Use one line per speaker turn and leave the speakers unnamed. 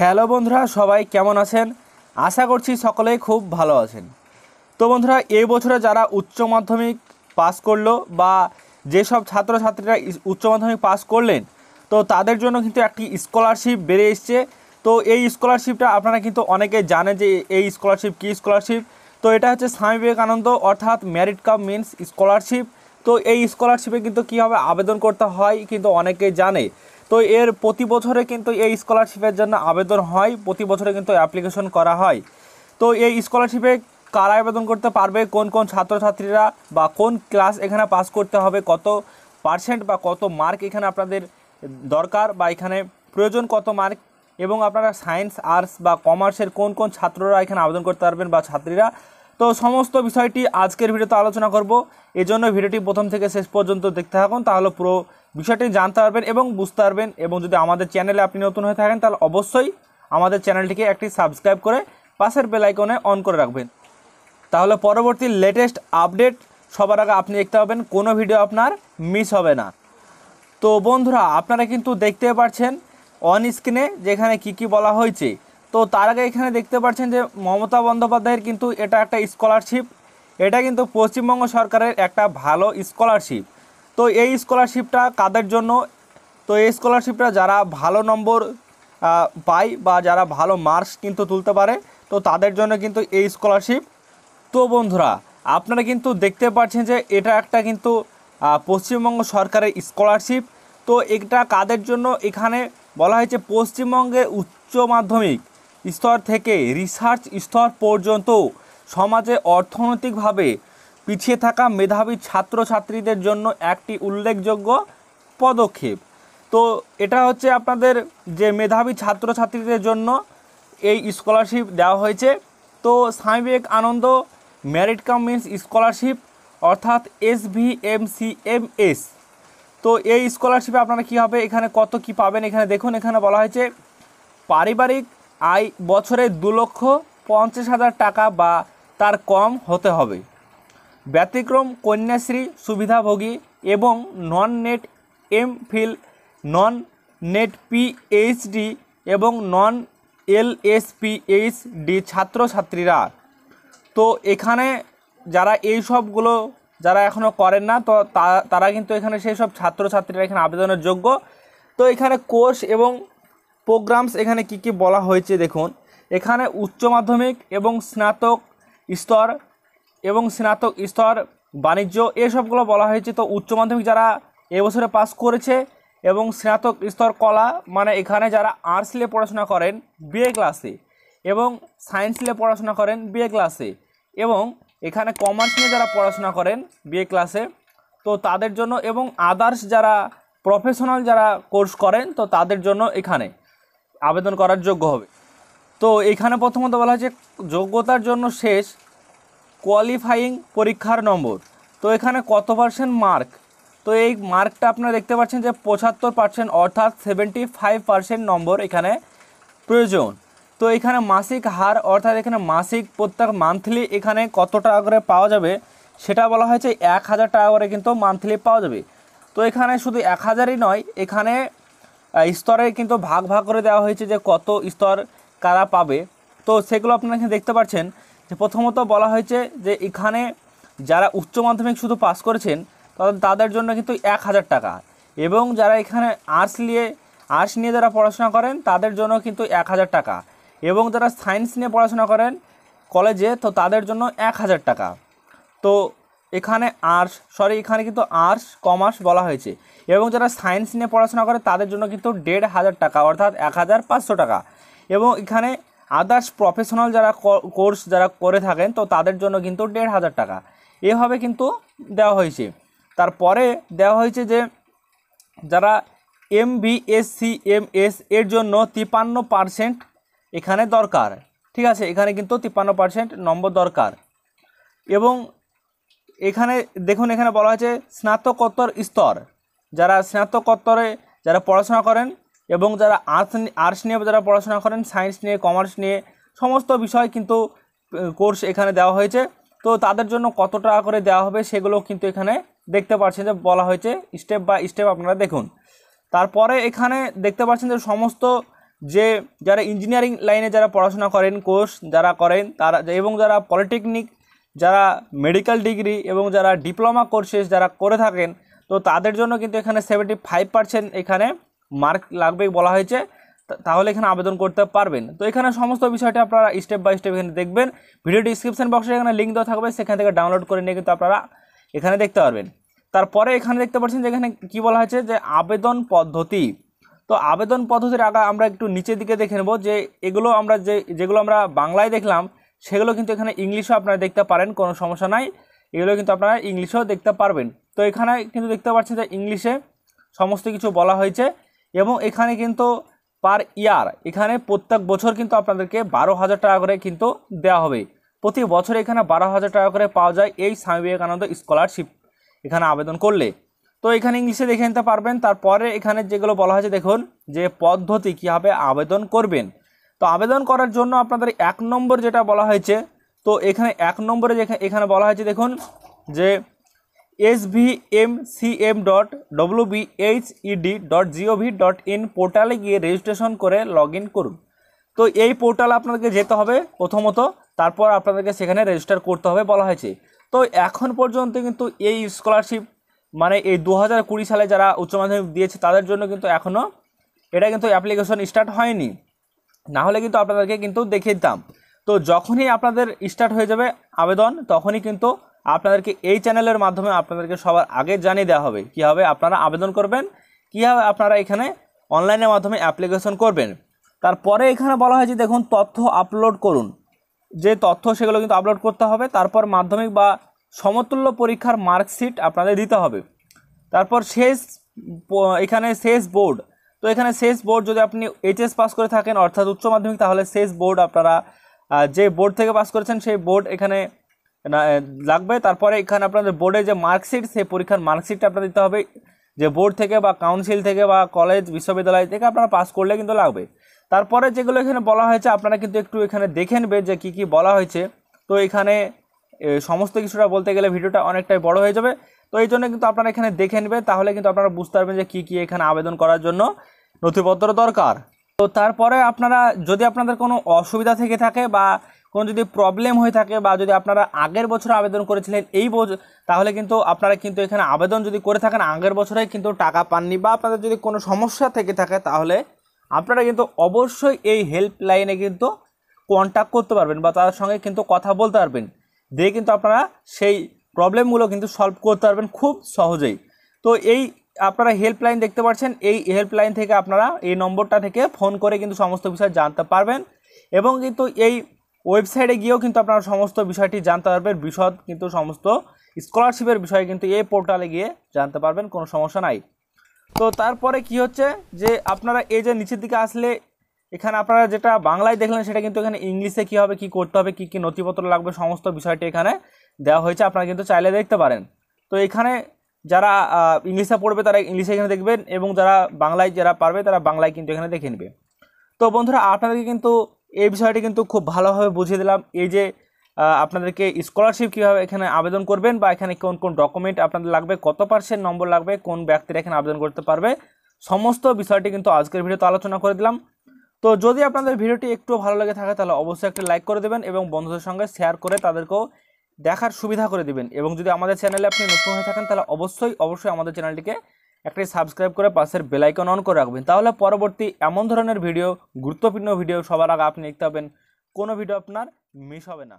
hello বন্ধুরা সবাই কেমন আছেন আশা করছি সকলেই খুব ভালো আছেন তো বন্ধুরা এই বছরে যারা উচ্চ মাধ্যমিক পাস করলো বা যেসব ছাত্রছাত্রীরা উচ্চ মাধ্যমিক পাস করলেন তো তাদের জন্য কিন্তু একটি স্কলারশিপ বেড়ে এসছে তো এই স্কলারশিপটা আপনারা কিন্তু অনেকে জানে যে এই স্কলারশিপ কী স্কলারশিপ তো এটা হচ্ছে স্বামী বিবেকানন্দ অর্থাৎ ম্যারিট কাপ মিনস স্কলারশিপ তো এই স্কলারশিপে কিন্তু কীভাবে আবেদন করতে হয় কিন্তু অনেকে জানে তো এর প্রতি বছরে কিন্তু এই স্কলারশিপের জন্য আবেদন হয় প্রতি বছরে কিন্তু অ্যাপ্লিকেশন করা হয় তো এই স্কলারশিপে কারা আবেদন করতে পারবে কোন কোন ছাত্রছাত্রীরা বা কোন ক্লাস এখানে পাস করতে হবে কত পার্সেন্ট বা কত মার্ক এখানে আপনাদের দরকার বা এখানে প্রয়োজন কত মার্ক এবং আপনারা সায়েন্স আর্টস বা কমার্সের কোন কোন ছাত্ররা এখানে আবেদন করতে পারবেন বা ছাত্রীরা তো সমস্ত বিষয়টি আজকের ভিডিওতে আলোচনা করব এজন্য ভিডিওটি প্রথম থেকে শেষ পর্যন্ত দেখতে থাকুন তাহলে পুরো বিষয়টি জানতে পারবেন এবং বুঝতে পারবেন এবং যদি আমাদের চ্যানেলে আপনি নতুন হয়ে থাকেন তাহলে অবশ্যই আমাদের চ্যানেলটিকে একটি সাবস্ক্রাইব করে পাশের বেলাইকনে অন করে রাখবেন তাহলে পরবর্তী লেটেস্ট আপডেট সবার আগে আপনি দেখতে পাবেন কোনো ভিডিও আপনার মিস হবে না তো বন্ধুরা আপনারা কিন্তু দেখতে পাচ্ছেন অন স্ক্রিনে যেখানে কি কি বলা হয়েছে তো তার আগে এখানে দেখতে পাচ্ছেন যে মমতা বন্দ্যোপাধ্যায়ের কিন্তু এটা একটা স্কলারশিপ এটা কিন্তু পশ্চিমবঙ্গ সরকারের একটা ভালো স্কলারশিপ তো এই স্কলারশিপটা কাদের জন্য তো এই স্কলারশিপটা যারা ভালো নম্বর পায় বা যারা ভালো মার্কস কিন্তু তুলতে পারে তো তাদের জন্য কিন্তু এই স্কলারশিপ তো বন্ধুরা আপনারা কিন্তু দেখতে পাচ্ছেন যে এটা একটা কিন্তু পশ্চিমবঙ্গ সরকারের স্কলারশিপ তো এটা কাদের জন্য এখানে বলা হয়েছে পশ্চিমবঙ্গের উচ্চ মাধ্যমিক স্তর থেকে রিসার্চ স্তর পর্যন্ত সমাজে অর্থনৈতিকভাবে পিছিয়ে থাকা মেধাবী ছাত্রছাত্রীদের জন্য একটি উল্লেখযোগ্য পদক্ষেপ তো এটা হচ্ছে আপনাদের যে মেধাবী ছাত্রছাত্রীদের জন্য এই স্কলারশিপ দেওয়া হয়েছে তো Swami Ananda merit cum means scholarship অর্থাৎ S V M C M S তো এই স্কলারশিপে আপনারা কী হবে এখানে কত কি পাবেন এখানে দেখুন এখানে বলা হয়েছে পারিবারিক আয় বছরে দু লক্ষ পঞ্চাশ হাজার টাকা বা তার কম হতে হবে ব্যতিক্রম কন্যাশ্রী সুবিধাভোগী এবং non NET M Phil non NET PhD এবং নন এল এস এলএসপিএইচডি ছাত্রছাত্রীরা তো এখানে যারা এই সবগুলো যারা এখনও করেন না তো তারা কিন্তু এখানে সেই সব ছাত্রছাত্রীরা এখানে আবেদনের যোগ্য তো এখানে কোর্স এবং প্রোগ্রামস এখানে কি কি বলা হয়েছে দেখুন এখানে উচ্চ মাধ্যমিক এবং স্নাতক স্তর এবং স্নাতক স্তর বাণিজ্য এসবগুলো বলা হয়েছে তো উচ্চ মাধ্যমিক যারা এবছরে পাস করেছে এবং স্নাতক স্তর কলা মানে এখানে যারা আর্টস নিয়ে পড়াশোনা করেন বিএ ক্লাসে এবং সায়েন্স নিয়ে পড়াশোনা করেন বিএ ক্লাসে এবং এখানে কমার্স নিয়ে যারা পড়াশোনা করেন বিএ ক্লাসে তো তাদের জন্য এবং আদার্স যারা প্রফেশনাল যারা কোর্স করেন তো তাদের জন্য এখানে আবেদন করার যোগ্য হবে তো এখানে প্রথমত বলা হয়েছে যোগ্যতার জন্য শেষ কোয়ালিফাইং পরীক্ষার নম্বর তো এখানে কত পার্সেন্ট মার্ক তো এই মার্কটা আপনারা দেখতে পাচ্ছেন যে পঁচাত্তর পার্সেন্ট অর্থাৎ সেভেন্টি ফাইভ পার্সেন্ট নম্বর এখানে প্রয়োজন তো এখানে মাসিক হার অর্থাৎ এখানে মাসিক প্রত্যেক মান্থলি এখানে কত টাকা করে পাওয়া যাবে সেটা বলা হয়েছে এক হাজার টাকা করে কিন্তু মান্থলি পাওয়া যাবে তো এখানে শুধু এক হাজারই নয় এখানে স্তরে কিন্তু ভাগ ভাগ করে দেওয়া হয়েছে যে কত স্তর কারা পাবে তো সেগুলো আপনারা এখানে দেখতে পাচ্ছেন যে প্রথমত বলা হয়েছে যে এখানে যারা উচ্চ মাধ্যমিক শুধু পাস করেছেন তাদের জন্য কিন্তু এক হাজার টাকা এবং যারা এখানে আর্টস নিয়ে আর্টস নিয়ে যারা পড়াশোনা করেন তাদের জন্য কিন্তু এক হাজার টাকা এবং যারা সায়েন্স নিয়ে পড়াশোনা করেন কলেজে তো তাদের জন্য এক হাজার টাকা তো এখানে আর্টস সরি এখানে কিন্তু আর্টস কমার্স বলা হয়েছে এবং যারা সায়েন্স নিয়ে পড়াশোনা করে তাদের জন্য কিন্তু দেড় হাজার টাকা অর্থাৎ এক হাজার পাঁচশো টাকা এবং এখানে আদার্স প্রফেশনাল যারা কোর্স যারা করে থাকেন তো তাদের জন্য কিন্তু দেড় হাজার টাকা এভাবে কিন্তু দেওয়া হয়েছে তারপরে দেওয়া হয়েছে যে যারা M B S C M S এর জন্য তিপান্ন পার্সেন্ট এখানে দরকার ঠিক আছে এখানে কিন্তু তিপ্পান্ন পার্সেন্ট নম্বর দরকার এবং এখানে দেখুন এখানে বলা হয়েছে স্নাতকোত্তর স্তর যারা স্নাতকোত্তরে যারা পড়াশোনা করেন এবং যারা আর্টস আর্টস নিয়ে যারা পড়াশোনা করেন সায়েন্স নিয়ে কমার্স নিয়ে সমস্ত বিষয় কিন্তু কোর্স এখানে দেওয়া হয়েছে তো তাদের জন্য কত টাকা করে দেওয়া হবে সেগুলো কিন্তু এখানে দেখতে পাচ্ছেন যে বলা হয়েছে স্টেপ বাই স্টেপ আপনারা দেখুন তারপরে এখানে দেখতে পাচ্ছেন যে সমস্ত যে যারা ইঞ্জিনিয়ারিং লাইনে যারা পড়াশোনা করেন কোর্স যারা করেন তারা এবং যারা পলিটেকনিক যারা মেডিকেল ডিগ্রি এবং যারা ডিপ্লোমা কোর্সেস যারা করে থাকেন তো তাদের জন্য কিন্তু এখানে সেভেন্টি ফাইভ পার্সেন্ট এখানে মার্ক লাগবে বলা হয়েছে তাহলে এখানে আবেদন করতে পারবেন তো এখানে সমস্ত বিষয়টা আপনারা স্টেপ বাই স্টেপ এখানে দেখবেন ভিডিও ডিসক্রিপশন বক্সে এখানে লিঙ্ক দেওয়া থাকবে সেখান থেকে ডাউনলোড করে নিয়ে কিন্তু আপনারা এখানে দেখতে পারবেন তারপরে এখানে দেখতে পাচ্ছেন যে এখানে কী বলা হয়েছে যে আবেদন পদ্ধতি তো আবেদন পদ্ধতির আগে আমরা একটু নিচের দিকে দেখে নেব যে এগুলো আমরা যে যেগুলো আমরা বাংলায় দেখলাম সেগুলো কিন্তু এখানে ইংলিশও আপনারা দেখতে পারেন কোনো সমস্যা নাই এগুলো কিন্তু আপনারা ইংলিশেও দেখতে পারবেন তো এখানে কিন্তু দেখতে পাচ্ছেন যে ইংলিশে সমস্ত কিছু বলা হয়েছে এবং এখানে কিন্তু পার ইয়ার এখানে প্রত্যেক বছর কিন্তু আপনাদেরকে বারো হাজার টাকা করে কিন্তু দেওয়া হবে প্রতি বছর এখানে বারো হাজার টাকা করে পাওয়া যায় এই স্বামী বিবেকানন্দ স্কলারশিপ এখানে আবেদন করলে তো এখানে ইংলিশে দেখে নিতে পারবেন তারপরে এখানে যেগুলো বলা হয়েছে দেখুন যে পদ্ধতি কীভাবে আবেদন করবেন তো আবেদন করার জন্য আপনাদের এক নম্বর যেটা বলা হয়েছে তো এখানে এক নম্বরে এখানে বলা হয়েছে দেখুন যে S V M C M dot W B H E D dot gov dot in পোর্টালে গিয়ে রেজিস্ট্রেশন করে লগ করুন তো এই পোর্টাল আপনাদেরকে যেতে হবে প্রথমত তারপর আপনাদেরকে সেখানে রেজিস্টার করতে হবে বলা হয়েছে তো এখন পর্যন্ত কিন্তু এই স্কলারশিপ মানে এই দু হাজার কুড়ি সালে যারা উচ্চ মাধ্যমিক দিয়েছে তাদের জন্য কিন্তু এখনও এটা কিন্তু অ্যাপ্লিকেশন স্টার্ট হয়নি না হলে কিন্তু আপনাদেরকে কিন্তু দেখে দিতাম তো যখনই আপনাদের স্টার্ট হয়ে যাবে আবেদন তখনই কিন্তু আপনাদেরকে এই চ্যানেলের মাধ্যমে আপনাদেরকে সবার আগে জানিয়ে দেওয়া হবে কীভাবে আপনারা আবেদন করবেন কীভাবে আপনারা এখানে অনলাইনের মাধ্যমে অ্যাপ্লিকেশন করবেন তারপরে এখানে বলা হয়েছে দেখুন তথ্য আপলোড করুন যে তথ্য সেগুলো কিন্তু আপলোড করতে হবে তারপর মাধ্যমিক বা সমতুল্য পরীক্ষার মার্কশিট আপনাদের দিতে হবে তারপর শেষ এখানে শেষ বোর্ড তো এখানে শেষ বোর্ড যদি আপনি এইচএস পাস করে থাকেন অর্থাৎ উচ্চ মাধ্যমিক তাহলে শেষ বোর্ড আপনারা যে বোর্ড থেকে পাস করেছেন সেই বোর্ড এখানে লাগবে তারপরে এখানে আপনাদের বোর্ডে যে মার্কশিট সেই পরীক্ষার মার্কশিটটা আপনাদের দিতে হবে যে বোর্ড থেকে বা কাউন্সিল থেকে বা কলেজ বিশ্ববিদ্যালয় থেকে আপনারা পাস করলে কিন্তু লাগবে তারপরে যেগুলো এখানে বলা হয়েছে আপনারা কিন্তু একটু এখানে দেখে নেবে যে কি কি বলা হয়েছে তো এখানে সমস্ত কিছুটা বলতে গেলে ভিডিওটা অনেকটাই বড় হয়ে যাবে তো এই জন্য কিন্তু আপনারা এখানে দেখে নেবেন তাহলে কিন্তু আপনারা বুঝতে পারবেন যে কী কী এখানে আবেদন করার জন্য নথিপত্র দরকার তো তারপরে আপনারা যদি আপনাদের কোনো অসুবিধা থেকে থাকে বা কোনো যদি প্রবলেম হয়ে থাকে বা যদি আপনারা আগের বছর আবেদন করেছিলেন এই বছর তাহলে কিন্তু আপনারা কিন্তু এখানে আবেদন যদি করে থাকেন আগের বছরে কিন্তু টাকা পাননি বা আপনাদের যদি কোনো সমস্যা থেকে থাকে তাহলে আপনারা কিন্তু অবশ্যই এই হেল্পলাইনে কিন্তু কন্ট্যাক্ট করতে পারবেন বা তাদের সঙ্গে কিন্তু কথা বলতে পারবেন দিয়ে কিন্তু আপনারা সেই প্রবলেমগুলো কিন্তু সলভ করতে পারবেন খুব সহজেই তো এই আপনারা হেল্পলাইন দেখতে পাচ্ছেন এই হেল্পলাইন থেকে আপনারা এই নম্বরটা থেকে ফোন করে কিন্তু সমস্ত বিষয় জানতে পারবেন এবং কিন্তু এই ওয়েবসাইটে গিয়েও কিন্তু আপনারা সমস্ত বিষয়টি জানতে পারবেন বিশদ কিন্তু সমস্ত স্কলারশিপের বিষয়ে কিন্তু এই পোর্টালে গিয়ে জানতে পারবেন কোনো সমস্যা নাই তো তারপরে কি হচ্ছে যে আপনারা এই যে নিচের দিকে আসলে এখানে আপনারা যেটা বাংলায় দেখলেন সেটা কিন্তু এখানে ইংলিশে কী হবে কি করতে হবে কি কি নথিপত্র লাগবে সমস্ত বিষয়টি এখানে দেওয়া হয়েছে আপনারা কিন্তু চাইলে দেখতে পারেন তো এখানে যারা ইংলিশে পড়বে তারা ইংলিশে এখানে দেখবেন এবং যারা বাংলায় যারা পারবে তারা বাংলায় কিন্তু এখানে দেখে নেবে তো বন্ধুরা আপনাদেরকে কিন্তু এই বিষয়টি কিন্তু খুব ভালোভাবে বুঝিয়ে দিলাম এই যে আপনাদেরকে স্কলারশিপ কীভাবে এখানে আবেদন করবেন বা এখানে কোন কোন ডকুমেন্ট আপনাদের লাগবে কত পার্সেন্ট নম্বর লাগবে কোন ব্যক্তিরা এখানে আবেদন করতে পারবে সমস্ত বিষয়টি কিন্তু আজকের ভিডিওতে আলোচনা করে দিলাম তো যদি আপনাদের ভিডিওটি একটু ভালো লাগে থাকে তাহলে অবশ্যই একটা লাইক করে দেবেন এবং বন্ধুদের সঙ্গে শেয়ার করে তাদেরকেও দেখার সুবিধা করে দিবেন এবং যদি আমাদের চ্যানেলে আপনি নতুন হয়ে থাকেন তাহলে অবশ্যই অবশ্যই আমাদের চ্যানেলটিকে একটি সাবস্ক্রাইব করে পাশের বেলাইকন অন করে রাখবেন তাহলে পরবর্তী এমন ধরনের ভিডিও গুরুত্বপূর্ণ ভিডিও সবার আগে আপনি দেখতে পাবেন কোনো ভিডিও আপনার মিস হবে না